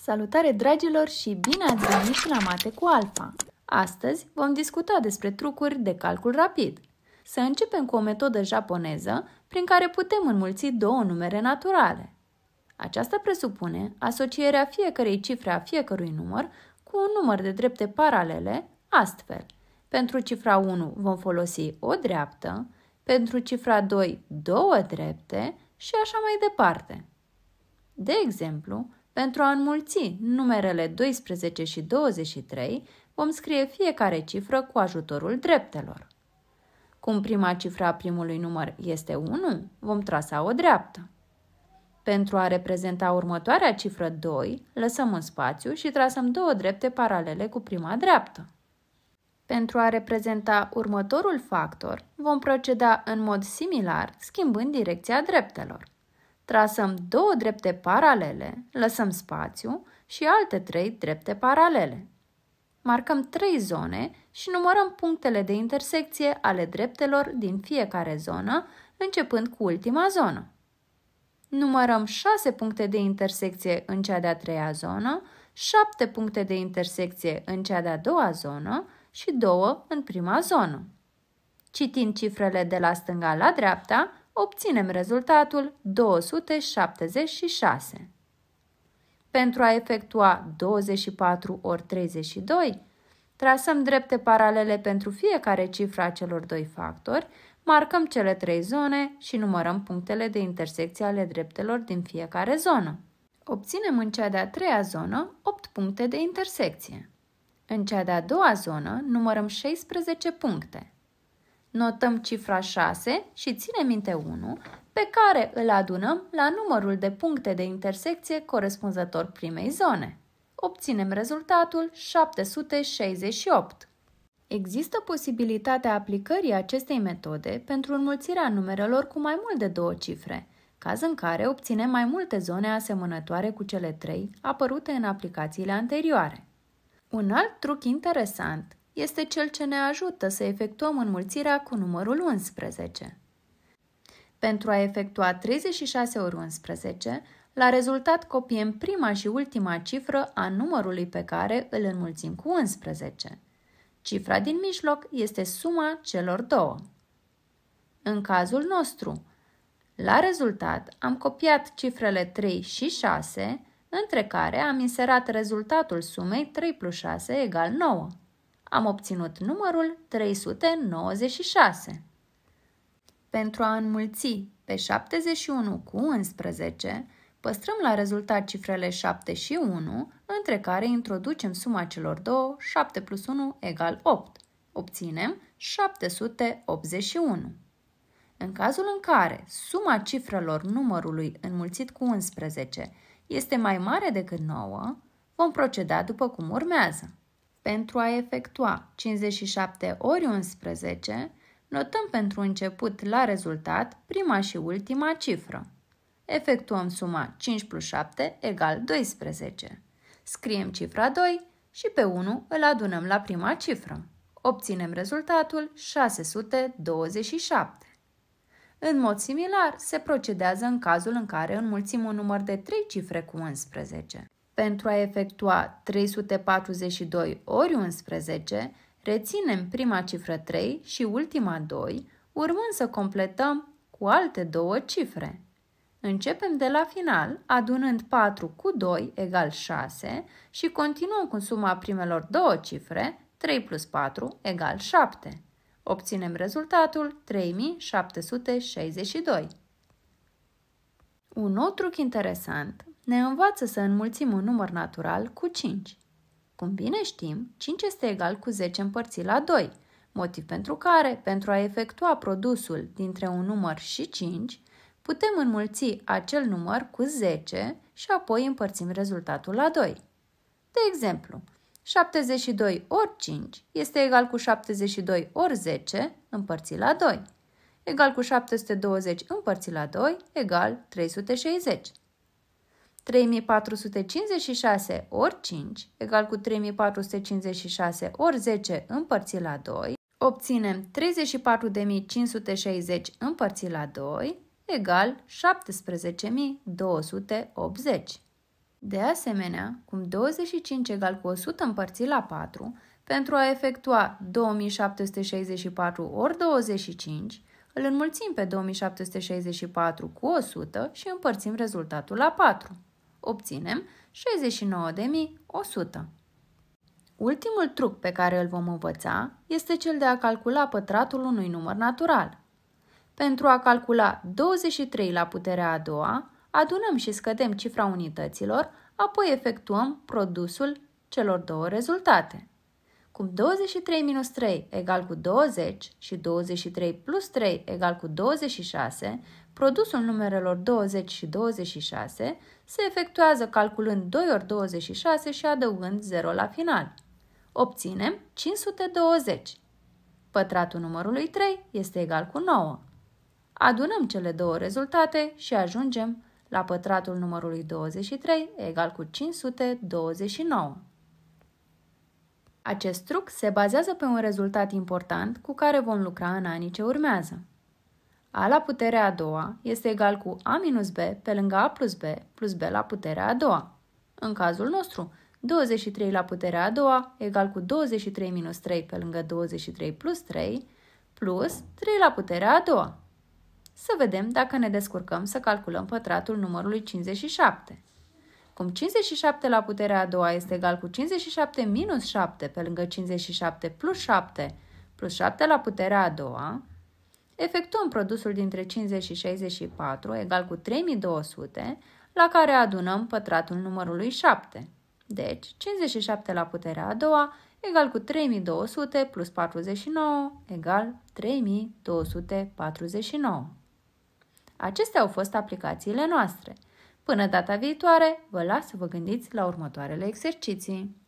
Salutare dragilor și bine ați venit la Mate cu Alfa! Astăzi vom discuta despre trucuri de calcul rapid. Să începem cu o metodă japoneză prin care putem înmulți două numere naturale. Aceasta presupune asocierea fiecarei cifre a fiecărui număr cu un număr de drepte paralele, astfel. Pentru cifra 1 vom folosi o dreaptă, pentru cifra 2 două drepte și așa mai departe. De exemplu, pentru a înmulți numerele 12 și 23, vom scrie fiecare cifră cu ajutorul dreptelor. Cum prima cifră a primului număr este 1, vom trasa o dreaptă. Pentru a reprezenta următoarea cifră 2, lăsăm un spațiu și trasăm două drepte paralele cu prima dreaptă. Pentru a reprezenta următorul factor, vom proceda în mod similar, schimbând direcția dreptelor trasăm două drepte paralele, lăsăm spațiu și alte trei drepte paralele. Marcăm trei zone și numărăm punctele de intersecție ale dreptelor din fiecare zonă, începând cu ultima zonă. Numărăm 6 puncte de intersecție în cea de-a treia zonă, 7 puncte de intersecție în cea de-a doua zonă și 2 în prima zonă. Citind cifrele de la stânga la dreapta, obținem rezultatul 276. Pentru a efectua 24 ori 32, trasăm drepte paralele pentru fiecare cifră a celor doi factori, marcăm cele trei zone și numărăm punctele de intersecție ale dreptelor din fiecare zonă. Obținem în cea de-a treia zonă 8 puncte de intersecție. În cea de-a doua zonă numărăm 16 puncte. Notăm cifra 6 și ține minte 1, pe care îl adunăm la numărul de puncte de intersecție corespunzător primei zone. Obținem rezultatul 768. Există posibilitatea aplicării acestei metode pentru înmulțirea numerelor cu mai mult de două cifre, caz în care obținem mai multe zone asemănătoare cu cele trei apărute în aplicațiile anterioare. Un alt truc interesant este cel ce ne ajută să efectuăm înmulțirea cu numărul 11. Pentru a efectua 36 ori 11, la rezultat copiem prima și ultima cifră a numărului pe care îl înmulțim cu 11. Cifra din mijloc este suma celor două. În cazul nostru, la rezultat am copiat cifrele 3 și 6, între care am inserat rezultatul sumei 3 plus 6 egal 9 am obținut numărul 396. Pentru a înmulți pe 71 cu 11, păstrăm la rezultat cifrele 7 și 1, între care introducem suma celor două, 7 plus 1 egal 8. Obținem 781. În cazul în care suma cifrelor numărului înmulțit cu 11 este mai mare decât 9, vom proceda după cum urmează. Pentru a efectua 57 ori 11, notăm pentru început la rezultat prima și ultima cifră. Efectuăm suma 5 plus 7 egal 12. Scriem cifra 2 și pe 1 îl adunăm la prima cifră. Obținem rezultatul 627. În mod similar, se procedează în cazul în care înmulțim un număr de 3 cifre cu 11 pentru a efectua 342 ori 11, reținem prima cifră 3 și ultima 2, urmând să completăm cu alte două cifre. Începem de la final, adunând 4 cu 2 egal 6 și continuăm cu suma primelor două cifre, 3 plus 4 egal 7. Obținem rezultatul 3762. Un nou truc interesant ne învață să înmulțim un număr natural cu 5. Cum bine știm, 5 este egal cu 10 împărțit la 2, motiv pentru care, pentru a efectua produsul dintre un număr și 5, putem înmulți acel număr cu 10 și apoi împărțim rezultatul la 2. De exemplu, 72 ori 5 este egal cu 72 ori 10 împărțit la 2 egal cu 720 împărțit la 2, egal 360. 3456 ori 5, egal cu 3456 ori 10 împărțit la 2, obținem 34.560 împărțit la 2, egal 17.280. De asemenea, cum 25 egal cu 100 împărțit la 4, pentru a efectua 2764 ori 25, îl înmulțim pe 2764 cu 100 și împărțim rezultatul la 4. Obținem 69.100. Ultimul truc pe care îl vom învăța este cel de a calcula pătratul unui număr natural. Pentru a calcula 23 la puterea a doua, adunăm și scădem cifra unităților, apoi efectuăm produsul celor două rezultate cum 23 minus 3 egal cu 20 și 23 plus 3 egal cu 26, produsul numerelor 20 și 26 se efectuează calculând 2 ori 26 și adăugând 0 la final. Obținem 520. Pătratul numărului 3 este egal cu 9. Adunăm cele două rezultate și ajungem la pătratul numărului 23 egal cu 529. Acest truc se bazează pe un rezultat important cu care vom lucra în anii ce urmează. A la puterea a doua este egal cu A minus B pe lângă A plus B plus B la puterea a doua. În cazul nostru, 23 la puterea a doua egal cu 23 minus 3 pe lângă 23 plus 3 plus 3 la puterea a doua. Să vedem dacă ne descurcăm să calculăm pătratul numărului 57. Cum 57 la puterea a doua este egal cu 57 minus 7 pe lângă 57 plus 7 plus 7 la puterea a doua, efectuăm produsul dintre 50 și 64 egal cu 3200 la care adunăm pătratul numărului 7. Deci, 57 la puterea a doua egal cu 3200 plus 49 egal 3249. Acestea au fost aplicațiile noastre – Până data viitoare, vă las să vă gândiți la următoarele exerciții.